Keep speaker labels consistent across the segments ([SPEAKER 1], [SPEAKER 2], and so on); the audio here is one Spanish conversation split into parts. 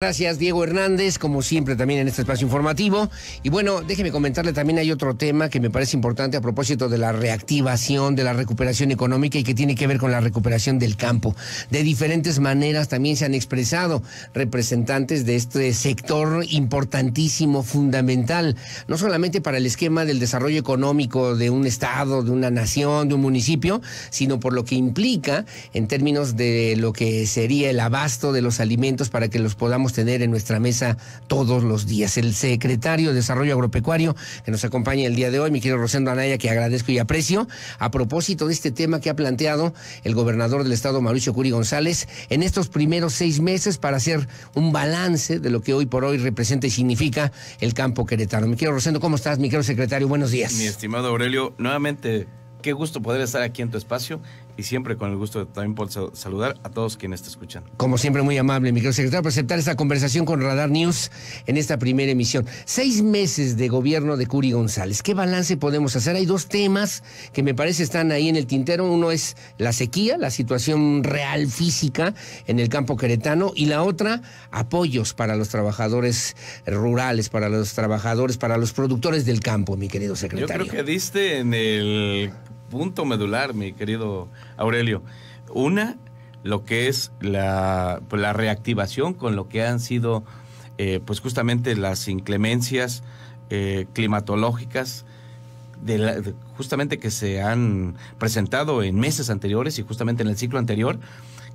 [SPEAKER 1] Gracias Diego Hernández, como siempre también en este espacio informativo. Y bueno, déjeme comentarle también hay otro tema que me parece importante a propósito de la reactivación, de la recuperación económica y que tiene que ver con la recuperación del campo. De diferentes maneras también se han expresado representantes de este sector importantísimo, fundamental, no solamente para el esquema del desarrollo económico de un estado, de una nación, de un municipio, sino por lo que implica en términos de lo que sería el abasto de los alimentos para que los podamos tener en nuestra mesa todos los días. El secretario de Desarrollo Agropecuario que nos acompaña el día de hoy, mi querido Rosendo Anaya, que agradezco y aprecio, a propósito de este tema que ha planteado el gobernador del estado, Mauricio Curi González, en estos primeros seis meses para hacer un balance de lo que hoy por hoy representa y significa el campo queretano. Mi querido Rosendo, ¿cómo estás, mi querido secretario? Buenos días. Mi
[SPEAKER 2] estimado Aurelio, nuevamente qué gusto poder estar aquí en tu espacio y siempre con el gusto de también por saludar a todos quienes te escuchan.
[SPEAKER 1] Como siempre, muy amable, mi querido secretario, por aceptar esta conversación con Radar News en esta primera emisión. Seis meses de gobierno de Curi González. ¿Qué balance podemos hacer? Hay dos temas que me parece están ahí en el tintero. Uno es la sequía, la situación real física en el campo queretano, y la otra, apoyos para los trabajadores rurales, para los trabajadores, para los productores del campo, mi querido secretario. Yo creo que
[SPEAKER 2] diste en el punto medular, mi querido Aurelio. Una, lo que es la, pues, la reactivación con lo que han sido, eh, pues justamente las inclemencias eh, climatológicas, de justamente que se han presentado en meses anteriores y justamente en el ciclo anterior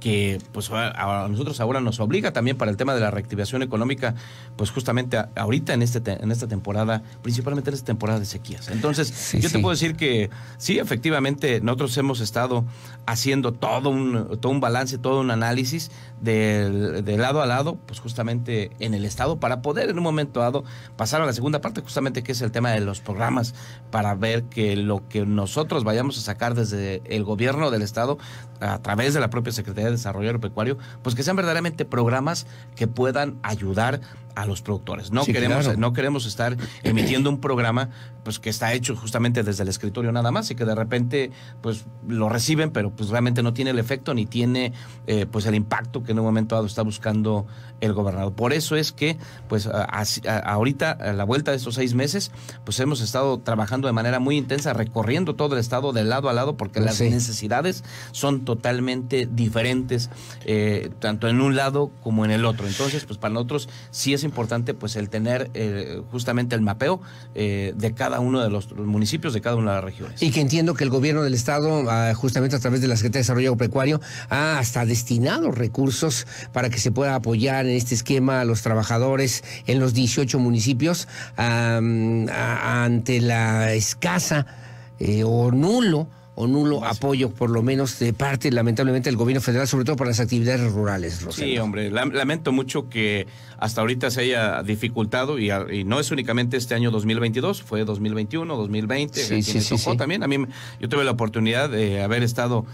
[SPEAKER 2] que pues a, nosotros ahora nos obliga también para el tema de la reactivación económica, pues justamente ahorita en este en esta temporada, principalmente en esta temporada de sequías. Entonces, yo te puedo decir que sí, efectivamente, nosotros hemos estado haciendo todo un todo un balance, todo un análisis de lado a lado, pues justamente en el estado para poder en un momento dado pasar a la segunda parte, justamente que es el tema de los programas para ver que lo que nosotros vayamos a sacar desde el gobierno del estado a través de la propia Secretaría de Desarrollo Agropecuario, pues que sean verdaderamente programas que puedan ayudar a los productores. No, queremos, no queremos estar emitiendo un programa pues, que está hecho justamente desde el escritorio nada más y que de repente pues, lo reciben, pero pues, realmente no tiene el efecto ni tiene eh, pues, el impacto que en un momento dado está buscando el gobernador. Por eso es que pues, ahorita, a la vuelta de estos seis meses, pues hemos estado trabajando de manera muy intensa, recorriendo todo el estado de lado a lado, porque pues las necesidades son totalmente diferentes, eh, tanto en un lado como en el otro. Entonces, pues para nosotros sí es importante pues el tener eh, justamente el mapeo eh, de cada uno de los, municipios, de cada una de las regiones.
[SPEAKER 1] Y que entiendo que el gobierno del estado, ah, justamente a través de la Secretaría de Desarrollo Agropecuario, ha hasta destinado recursos para que se pueda apoyar en este esquema a los trabajadores en los 18 municipios ante la escasa eh, o nulo o nulo apoyo, por lo menos de parte, lamentablemente, del gobierno federal, sobre todo para las actividades rurales. Sí,
[SPEAKER 2] hombre, lamento mucho que hasta ahorita se haya dificultado y, no es únicamente este año 2022, fue 2021, 2020, también. A mí yo tuve la oportunidad de haber estado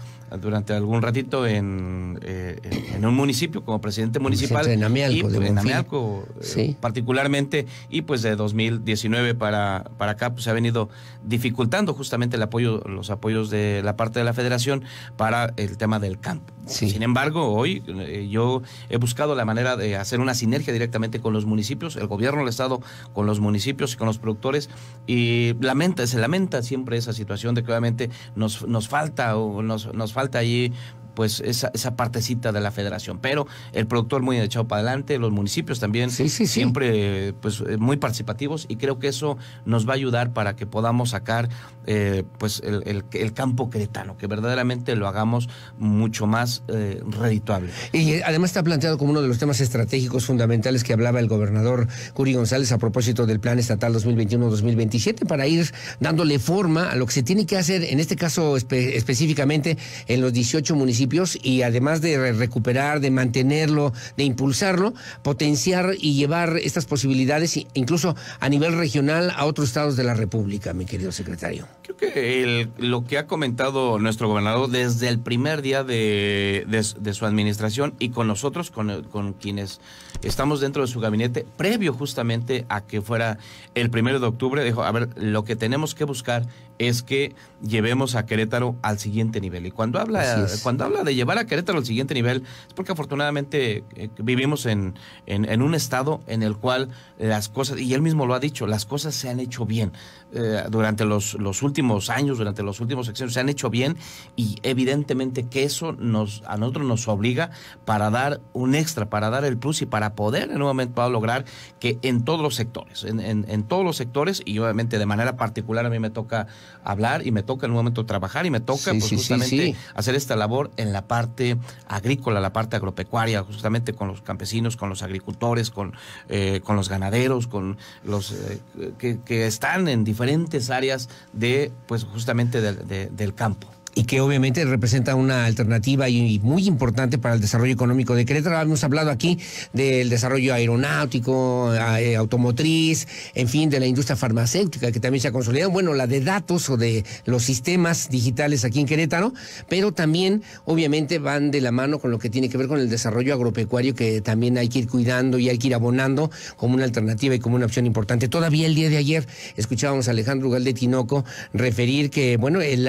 [SPEAKER 2] durante algún ratito en, eh, un municipio como presidente municipal en Amialco, pues, eh, particularmente y pues de 2019 para para acá pues se ha venido dificultando justamente el apoyo los apoyos de la parte de la Federación para el tema del campo sin embargo, hoy eh, yo he buscado la manera de hacer una sinergia directamente con los municipios, el gobierno del Estado con los municipios y con los productores, y lamenta, se lamenta siempre esa situación de que obviamente nos, nos falta o nos, nos falta allí pues esa, esa partecita de la federación. Pero el productor muy echado para adelante, los municipios también siempre pues eh, muy participativos y creo que eso nos va a ayudar para que podamos sacar eh, pues el, campo cretano, que verdaderamente lo hagamos mucho más eh, redituable.
[SPEAKER 1] Y además está planteado como uno de los temas estratégicos fundamentales que hablaba el gobernador Curi González a propósito del plan estatal 2021-2027 para ir dándole forma a lo que se tiene que hacer, en este caso específicamente en los 18 municipios y además de recuperar, de mantenerlo, de impulsarlo, potenciar y llevar estas posibilidades incluso a nivel regional a otros estados de la República, mi querido secretario
[SPEAKER 2] que el, lo que ha comentado nuestro gobernador desde el primer día de, su administración y con nosotros, con, quienes estamos dentro de su gabinete, previo justamente a que fuera el primero de octubre, dijo, a ver, lo que tenemos que buscar es que llevemos a Querétaro al siguiente nivel. Y cuando habla, cuando habla de llevar a Querétaro al siguiente nivel, es porque afortunadamente eh, vivimos en, en, un estado en el cual las cosas, y él mismo lo ha dicho, las cosas se han hecho bien eh, durante los, los últimos años, durante los últimos sexenios, se han hecho bien y evidentemente que eso nos, a nosotros nos obliga para dar un extra, para dar el plus y para poder en un momento para lograr que en todos los sectores, en, en, todos los sectores y obviamente de manera particular a mí me toca hablar y me toca en un momento trabajar y me toca pues, justamente hacer esta labor en la parte agrícola, la parte agropecuaria, justamente con los campesinos, con los agricultores, con, eh, con los ganaderos, con los eh, que están en diferentes áreas de pues justamente del campo y que obviamente representa una
[SPEAKER 1] alternativa y muy importante para el desarrollo económico de Querétaro. Hemos hablado aquí del desarrollo aeronáutico, eh, automotriz, en fin, de la industria farmacéutica que también se ha consolidado, bueno, la de datos o de los sistemas digitales aquí en Querétaro, pero también obviamente van de la mano con lo que tiene que ver con el desarrollo agropecuario que también hay que ir cuidando y hay que ir abonando como una alternativa y como una opción importante. Todavía el día de ayer escuchábamos a Alejandro Ugal de Tinoco referir que, bueno, el,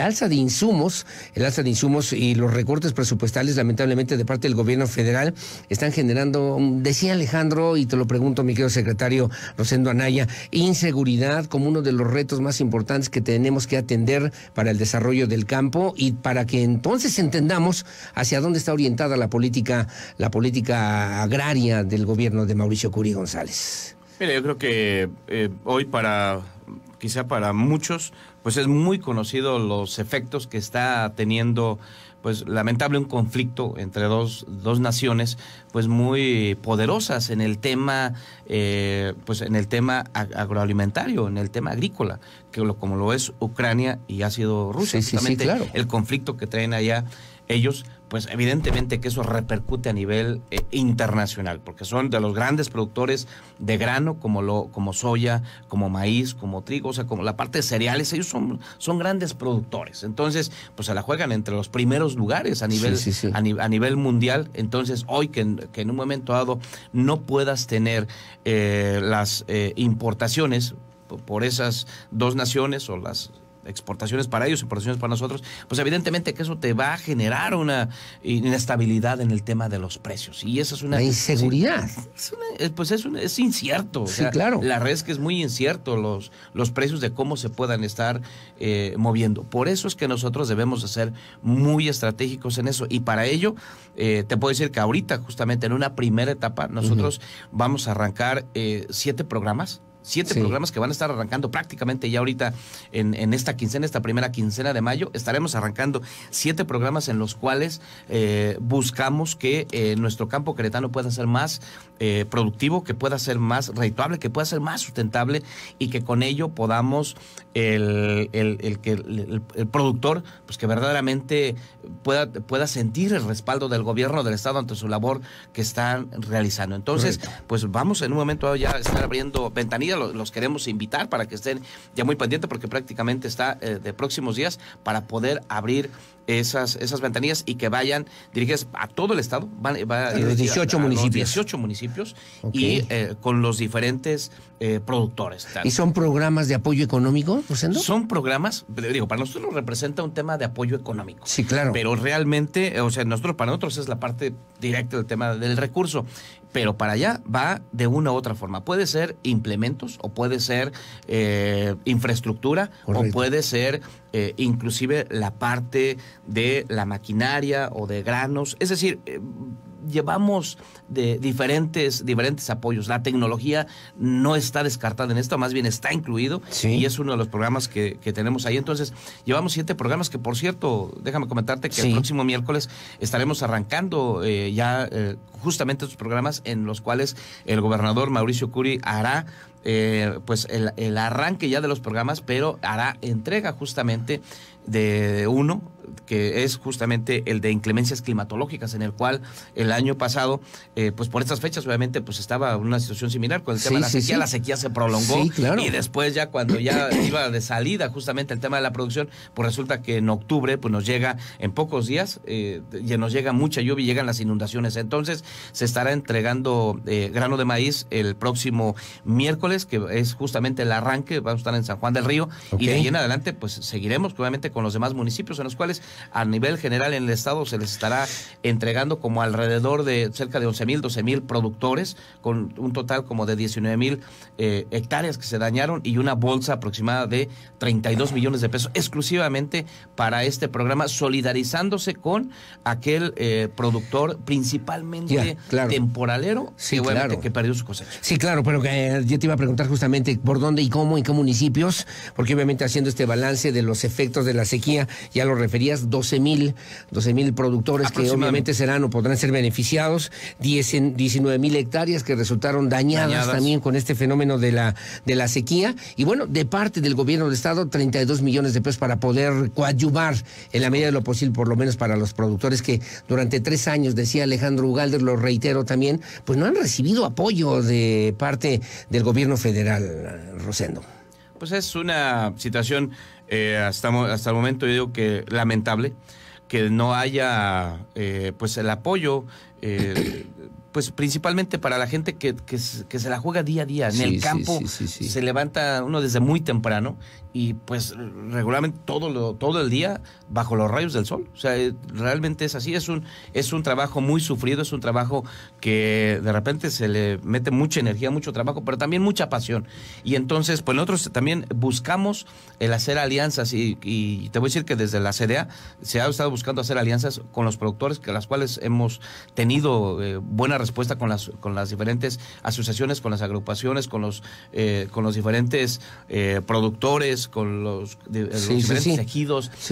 [SPEAKER 1] alza de insumos, el alza de insumos y los recortes presupuestales, lamentablemente, de parte del gobierno federal, están generando, mm, decía Alejandro, y te lo pregunto, mi querido secretario Rosendo Anaya, inseguridad como uno de los retos más importantes que tenemos que atender para el desarrollo del campo y para que entonces entendamos hacia dónde está orientada la política, la política agraria del gobierno de Mauricio Curi González.
[SPEAKER 2] Mira, yo creo que eh, hoy para, quizá para muchos, pues es muy conocido los efectos que está teniendo pues lamentable un conflicto entre dos, naciones pues muy poderosas en el tema eh, pues en el tema agroalimentario en el tema agrícola que como lo es Ucrania y ha sido Rusia justamente el conflicto que traen allá ellos pues evidentemente que eso repercute a nivel eh, internacional, porque son de los grandes productores de grano, como, lo, como soya, como maíz, como trigo, o sea, como la parte de cereales, ellos son, son grandes productores. Entonces, pues se la juegan entre los primeros lugares a nivel, A, nivel mundial. Entonces, hoy que, en un momento dado no puedas tener eh, las eh, importaciones por esas dos naciones o las exportaciones para ellos, exportaciones para nosotros, pues evidentemente que eso te va a generar una inestabilidad en el tema de los precios. Y esa es una... inseguridad. Eh, pues es, es incierto. Sí, claro. La red es que es muy incierto los, los precios de cómo se puedan estar eh, moviendo. Por eso es que nosotros debemos de ser muy estratégicos en eso. Y para ello, eh, te puedo decir que ahorita, justamente en una primera etapa, nosotros vamos a arrancar siete programas Siete programas que van a estar arrancando prácticamente ya ahorita en, esta quincena, esta primera quincena de mayo, estaremos arrancando siete programas en los cuales eh, buscamos que eh, nuestro campo queretano pueda ser más eh, productivo, que pueda ser más rentable que pueda ser más sustentable y que con ello podamos el, el, el, productor, pues que verdaderamente pueda, pueda sentir el respaldo del gobierno del Estado ante su labor que están realizando. Entonces, pues vamos en un momento ya a estar abriendo ventanillas los, queremos invitar para que estén ya muy pendientes porque prácticamente está eh, de próximos días para poder abrir esas, esas ventanillas y que vayan dirigidas a todo el estado, 18 municipios. 18 municipios y eh, con los diferentes eh, productores. ¿Y son
[SPEAKER 1] programas de apoyo económico,
[SPEAKER 2] Son programas, digo, para nosotros representa un tema de apoyo económico. Sí, claro. Pero realmente, o sea, nosotros para nosotros es la parte directa del tema del recurso pero para allá va de una u otra forma. Puede ser implementos o puede ser eh, infraestructura o puede ser eh, inclusive la parte de la maquinaria o de granos. Es decir, eh, llevamos de diferentes, diferentes apoyos. La tecnología no está descartada en esto, más bien está incluido y es uno de los programas que, tenemos ahí. Entonces, llevamos siete programas que, por cierto, déjame comentarte que el próximo miércoles estaremos arrancando eh, ya eh, justamente estos programas en los cuales el gobernador Mauricio Curi hará eh, pues el, el, arranque ya de los programas, pero hará entrega justamente de uno que es justamente el de inclemencias climatológicas, en el cual el año pasado, eh, pues por estas fechas, obviamente, pues estaba una situación similar con el tema de la sequía, la sequía se prolongó y después ya cuando ya iba de salida justamente el tema de la producción, pues resulta que en octubre, pues nos llega en pocos días, eh, ya nos llega mucha lluvia y llegan las inundaciones. Entonces, se estará entregando eh, grano de maíz el próximo miércoles, que es justamente el arranque, va a estar en San Juan del Río, y de ahí en adelante, pues seguiremos, obviamente, con con los demás municipios, en los cuales a nivel general en el estado se les estará entregando como alrededor de cerca de 11 mil, 12 mil productores, con un total como de 19 mil eh, hectáreas que se dañaron y una bolsa aproximada de 32 millones de pesos exclusivamente para este programa, solidarizándose con aquel eh, productor principalmente temporalero que, perdió su cosecha.
[SPEAKER 1] Sí, claro, pero que, eh, yo te iba a preguntar justamente por dónde y cómo y qué municipios, porque obviamente haciendo este balance de los efectos de las sequía, ya lo referías, 12 mil 12 mil productores que obviamente serán o podrán ser beneficiados, 10, 19 mil hectáreas que resultaron dañadas, también con este fenómeno de la, de la sequía. Y bueno, de parte del gobierno del Estado, 32 millones de pesos para poder coadyuvar en la medida de lo posible, por lo menos para los productores que durante tres años, decía Alejandro Ugalder, lo reitero también, pues no han recibido apoyo de parte del gobierno federal, Rosendo.
[SPEAKER 2] Pues es una situación eh, hasta, el momento yo digo que lamentable que no haya eh, pues el apoyo eh, pues principalmente para la gente que, se la juega día a día en el campo se levanta uno desde muy temprano y pues regularmente todo, todo el día bajo los rayos del sol. O sea, eh, realmente es así, es un, es un trabajo muy sufrido, es un trabajo que de repente se le mete mucha energía, mucho trabajo, pero también mucha pasión. Y entonces, pues nosotros también buscamos el hacer alianzas y, te voy a decir que desde la CDA se ha estado buscando hacer alianzas con los productores, que las cuales hemos tenido eh, buena respuesta con las, con las diferentes asociaciones, con las agrupaciones, con los, eh, con los diferentes eh, productores, con los, diferentes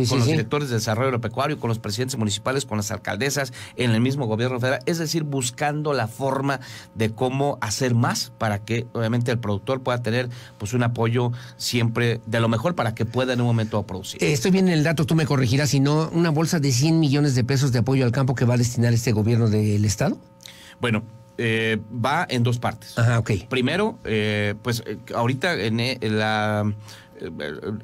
[SPEAKER 2] con los directores de desarrollo agropecuario, con los presidentes municipales, con las alcaldesas, en el mismo gobierno federal, es decir, buscando la forma de cómo hacer más para que obviamente el productor pueda tener pues un apoyo siempre de lo mejor para que pueda en un momento producir. Eh,
[SPEAKER 1] estoy bien en el dato, tú me corregirás, si no, una bolsa de 100 millones de pesos de apoyo al campo que va a destinar este gobierno del estado.
[SPEAKER 2] Bueno, eh, va en dos partes. Ajá, ok. Primero, eh, pues ahorita en la eh,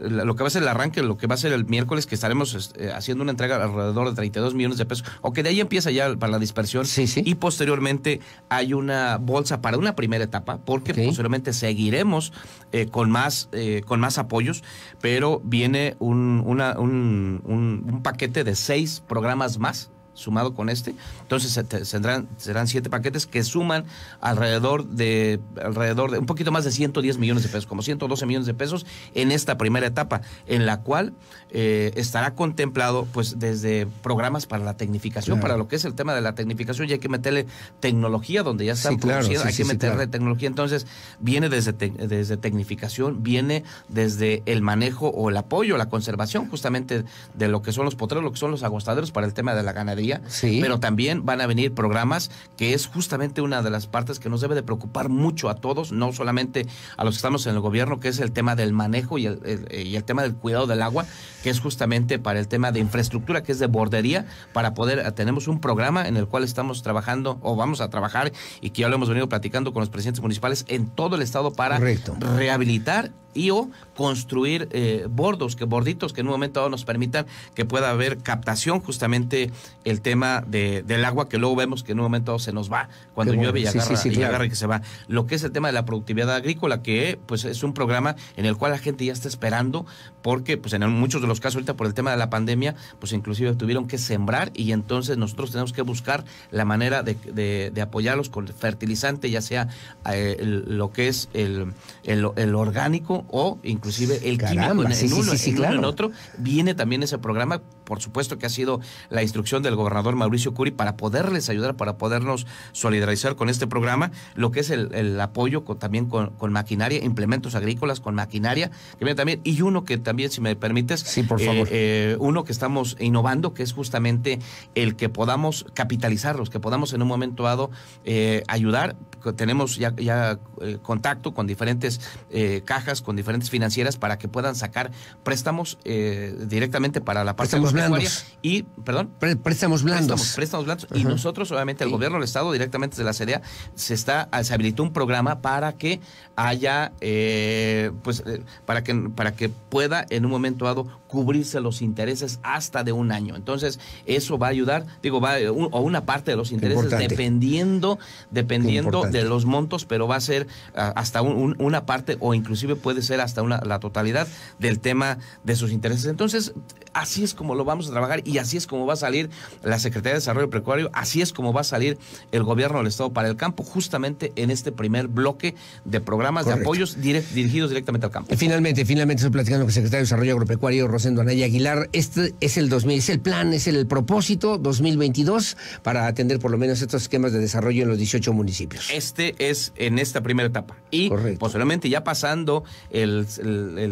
[SPEAKER 2] eh, lo que va a ser el arranque, lo que va a ser el miércoles, que estaremos este, haciendo una entrega alrededor de 32 millones de pesos, o que de ahí empieza ya para la dispersión. Y posteriormente hay una bolsa para una primera etapa, porque posteriormente seguiremos eh, con, más, con más apoyos, pero viene un, un paquete de seis programas más sumado con este. Entonces tendrán, serán siete paquetes que suman alrededor de, alrededor de un poquito más de 110 millones de pesos, como 112 millones de pesos en esta primera etapa, en la cual eh, estará contemplado pues desde programas para la tecnificación, para lo que es el tema de la tecnificación, y hay que meterle tecnología donde ya están hay que meterle tecnología. Entonces, viene desde, desde tecnificación, viene desde el manejo o el apoyo, la conservación justamente de lo que son los potreros, lo que son los agostaderos para el tema de la ganadería sí. pero también van a venir programas que es justamente una de las partes que nos debe de preocupar mucho a todos, no solamente a los que estamos en el gobierno, que es el tema del manejo y el, eh, tema del cuidado del agua, que es justamente para el tema de infraestructura, que es de bordería, para poder, eh, tenemos un programa en el cual estamos trabajando o vamos a trabajar y que ya lo hemos venido platicando con los presidentes municipales en todo el estado para rehabilitar y o construir eh, bordos, que borditos que en un momento dado nos permitan que pueda haber captación justamente el tema de, del agua que luego vemos que en un momento dado se nos va cuando llueve y, agarra, y que se va. Lo que es el tema de la productividad agrícola que pues es un programa en el cual la gente ya está esperando porque pues en muchos de los casos ahorita por el tema de la pandemia pues inclusive tuvieron que sembrar y entonces nosotros tenemos que buscar la manera de, de, apoyarlos con fertilizante ya sea eh, lo que es el orgánico o inclusive el Caramba, en, el uno, en otro, viene también ese programa por supuesto que ha sido la instrucción del gobernador Mauricio Curi para poderles ayudar, para podernos solidarizar con este programa, lo que es el, apoyo también con, con, maquinaria, implementos agrícolas, con maquinaria, que viene también, y uno que también, si me permites, eh, eh, uno que estamos innovando, que es justamente el que podamos capitalizarlos, que podamos en un momento dado eh, ayudar. Tenemos ya, ya contacto con diferentes cajas, con diferentes financieras para que puedan sacar préstamos directamente para la parte. Y, perdón.
[SPEAKER 1] préstamos blandos.
[SPEAKER 2] blandos. Y nosotros, obviamente, el gobierno del Estado, directamente desde la CDA, se, está, se habilitó un programa para que haya, eh, pues, eh, para, que, para que pueda en un momento dado cubrirse los intereses hasta de un año. Entonces, eso va a ayudar, digo, va a eh, una parte de los intereses, dependiendo, dependiendo de los montos, pero va a ser ah, hasta una parte o inclusive puede ser hasta la totalidad del tema de sus intereses. Entonces, así es como lo vamos a trabajar y así es como va a salir la Secretaría de Desarrollo Precuario, así es como va a salir el gobierno del Estado para el campo, justamente en este primer bloque de programas de apoyos dirigidos directamente al campo.
[SPEAKER 1] Finalmente, finalmente estoy platicando con el secretario de Desarrollo Agropecuario, Rosendo Anaya Aguilar. Este es el 2000, es el plan, es el, propósito 2022 para atender por lo menos estos esquemas de desarrollo en los 18 municipios.
[SPEAKER 2] Este es en esta primera etapa. Y posiblemente ya pasando el,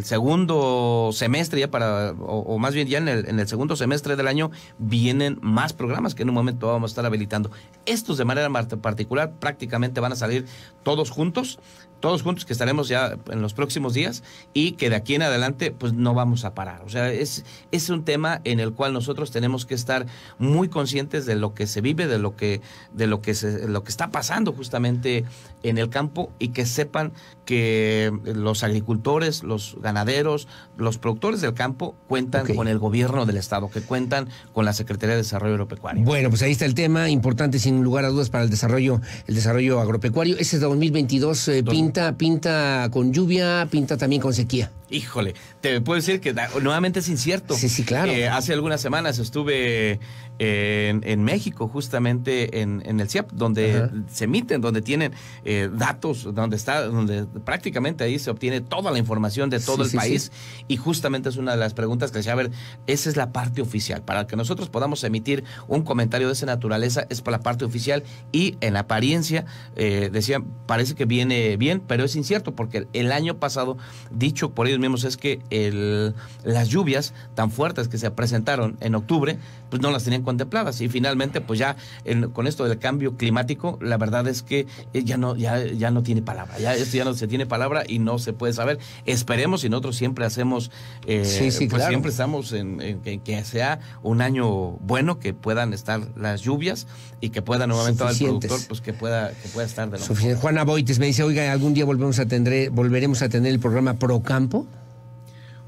[SPEAKER 2] segundo semestre, ya para, o más bien ya en el, segundo semestre del año vienen más programas que en un momento vamos a estar habilitando. Estos de manera particular prácticamente van a salir todos juntos todos juntos que estaremos ya en los próximos días y que de aquí en adelante pues no vamos a parar. O sea, es, es un tema en el cual nosotros tenemos que estar muy conscientes de lo que se vive, de lo que, de lo que, se, lo que está pasando justamente en el campo y que sepan que los agricultores, los ganaderos, los productores del campo cuentan con el gobierno del Estado, que cuentan con la Secretaría de Desarrollo Agropecuario.
[SPEAKER 1] Bueno, pues ahí está el tema importante sin lugar a dudas para el desarrollo, el desarrollo agropecuario. Ese es 2022, pinta, pinta con lluvia, pinta también con sequía
[SPEAKER 2] híjole, te puedo decir que nuevamente es incierto. Sí, sí, claro. Eh, hace algunas semanas estuve eh, en, México, justamente en, el CIAP, donde se emiten, donde tienen eh, datos, donde está, donde prácticamente ahí se obtiene toda la información de todo el país. Y justamente es una de las preguntas que decía, a ver, esa es la parte oficial. Para que nosotros podamos emitir un comentario de esa naturaleza, es para la parte oficial y en apariencia, eh, decían, parece que viene bien, pero es incierto, porque el año pasado, dicho por ellos, mismos es que el, las lluvias tan fuertes que se presentaron en octubre, pues no las tenían contempladas. Y finalmente, pues ya en, con esto del cambio climático, la verdad es que eh, ya no, ya, ya no tiene palabra. Ya esto ya no se tiene palabra y no se puede saber. Esperemos y nosotros siempre hacemos, eh, pues siempre estamos en, que sea un año bueno, que puedan estar las lluvias y que pueda nuevamente al productor, pues que pueda, que pueda estar de
[SPEAKER 1] Juana Boites me dice, oiga, algún día volvemos a tener, volveremos a tener el programa Pro Campo.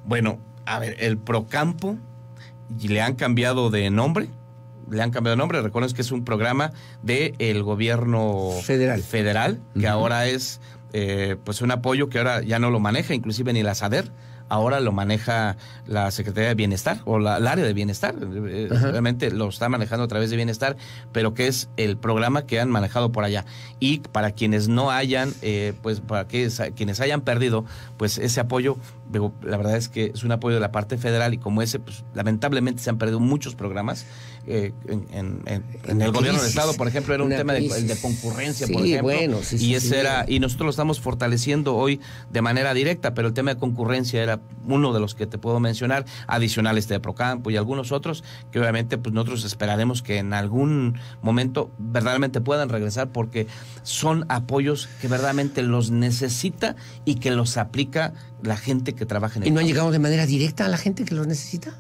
[SPEAKER 2] Bueno, a ver, el Procampo le han cambiado de nombre. Le han cambiado de nombre. Recuerden que es un programa del el gobierno federal, federal que ahora es eh, pues un apoyo que ahora ya no lo maneja, inclusive ni la SADER ahora lo maneja la Secretaría de Bienestar o la, el área de Bienestar. obviamente eh, Realmente lo está manejando a través de Bienestar, pero que es el programa que han manejado por allá. Y para quienes no hayan, eh, pues para quienes hayan perdido, pues ese apoyo, la verdad es que es un apoyo de la parte federal y como ese, pues lamentablemente se han perdido muchos programas. Eh, en, el gobierno del Estado, por ejemplo, era un tema de, concurrencia, por ejemplo. Bueno, y era, y nosotros lo estamos fortaleciendo hoy de manera directa, pero el tema de concurrencia era uno de los que te puedo mencionar, adicional este de Procampo y algunos otros, que obviamente pues nosotros esperaremos que en algún momento verdaderamente puedan regresar porque son apoyos que verdaderamente los necesita y que los aplica la gente que trabaja en el ¿Y no han llegado de
[SPEAKER 1] manera directa a la gente que los necesita?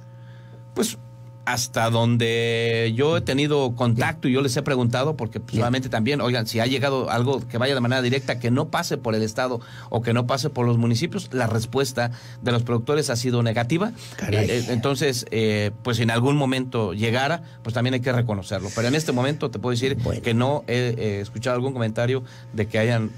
[SPEAKER 2] Pues hasta donde yo he tenido contacto y yo les he preguntado, porque pues, también, oigan, si ha llegado algo que vaya de manera directa, que no pase por el Estado o que no pase por los municipios, la respuesta de los productores ha sido negativa. Eh, eh, entonces, eh, pues en algún momento llegara, pues también hay que reconocerlo. Pero en este momento te puedo decir que no he escuchado algún comentario de que hayan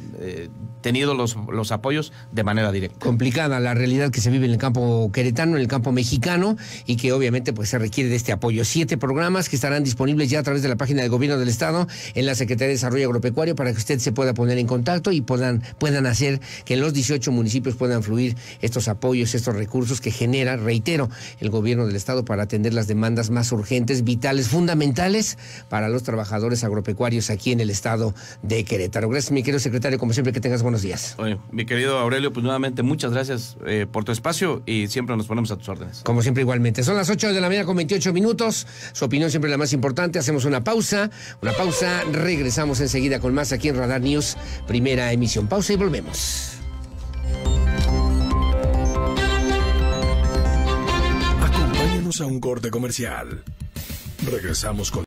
[SPEAKER 2] tenido los, los apoyos de manera directa.
[SPEAKER 1] Complicada la realidad que se vive en el campo queretano, en el campo mexicano, y que obviamente pues se requiere de este apoyo. Siete programas que estarán disponibles ya a través de la página del Gobierno del Estado en la Secretaría de Desarrollo Agropecuario para que usted se pueda poner en contacto y puedan, puedan hacer que en los 18 municipios puedan fluir estos apoyos, estos recursos que genera, reitero, el Gobierno del Estado para atender las demandas más urgentes, vitales, fundamentales para los trabajadores agropecuarios aquí en el Estado de Querétaro. Gracias, mi querido secretario, como siempre, que tengas buenos días.
[SPEAKER 2] mi querido Aurelio, pues nuevamente muchas gracias eh, por tu espacio y siempre nos ponemos a tus órdenes.
[SPEAKER 1] Como siempre, igualmente. Son las 8 de la mañana con 28 minutos. Su opinión siempre la más importante. Hacemos una pausa. Una pausa. Regresamos enseguida con más aquí en Radar News, primera emisión. Pausa y volvemos.
[SPEAKER 2] Acompáñanos a un corte comercial. Regresamos con